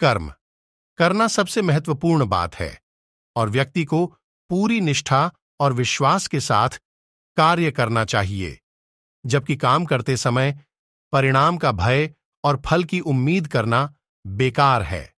कर्म करना सबसे महत्वपूर्ण बात है और व्यक्ति को पूरी निष्ठा और विश्वास के साथ कार्य करना चाहिए जबकि काम करते समय परिणाम का भय और फल की उम्मीद करना बेकार है